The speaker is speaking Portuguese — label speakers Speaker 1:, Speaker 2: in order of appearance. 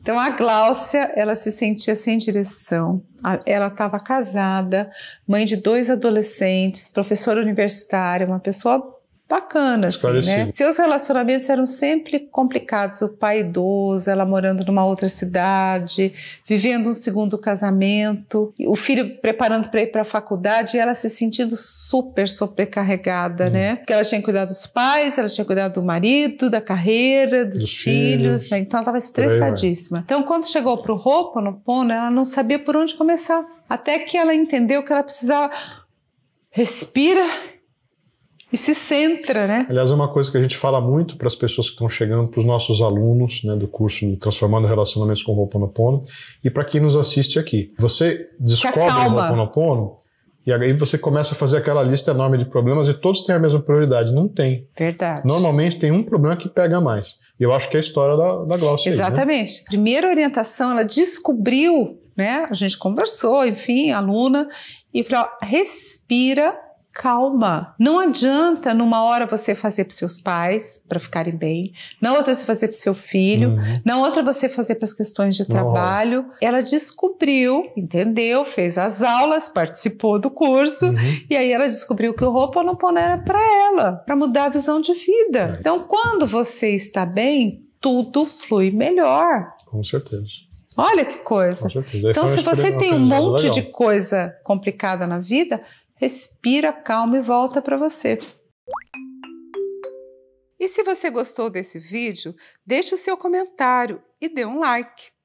Speaker 1: Então a Gláucia, ela se sentia sem direção. Ela estava casada, mãe de dois adolescentes, professora universitária, uma pessoa bacana, assim, né? Seus relacionamentos eram sempre complicados. O pai idoso, ela morando numa outra cidade, vivendo um segundo casamento, o filho preparando para ir para a faculdade e ela se sentindo super sobrecarregada, hum. né? Porque ela tinha cuidado dos pais, ela tinha cuidado do marido, da carreira, dos, dos filhos, filhos né? então ela estava estressadíssima. então, quando chegou para o pono, ela não sabia por onde começar. Até que ela entendeu que ela precisava respira e se centra, né?
Speaker 2: Aliás, é uma coisa que a gente fala muito para as pessoas que estão chegando, para os nossos alunos né, do curso Transformando Relacionamentos com o Ho'oponopono e para quem nos assiste aqui. Você descobre o Ho'oponopono e aí você começa a fazer aquela lista enorme de problemas e todos têm a mesma prioridade. Não tem. Verdade. Normalmente tem um problema que pega mais. E eu acho que é a história da, da Glaucia. Exatamente.
Speaker 1: Aí, né? Primeira orientação, ela descobriu, né? A gente conversou, enfim, aluna, e falou: respira calma. Não adianta numa hora você fazer para seus pais para ficarem bem, na outra você fazer para seu filho, uhum. na outra você fazer para as questões de trabalho. Ela descobriu, entendeu, fez as aulas, participou do curso uhum. e aí ela descobriu que o não era para ela, para mudar a visão de vida. É. Então, quando você está bem, tudo flui melhor. Com certeza. Olha que coisa. Então, se você tem um monte legal. de coisa complicada na vida, respira, calma e volta para você. E se você gostou desse vídeo, deixe o seu comentário e dê um like.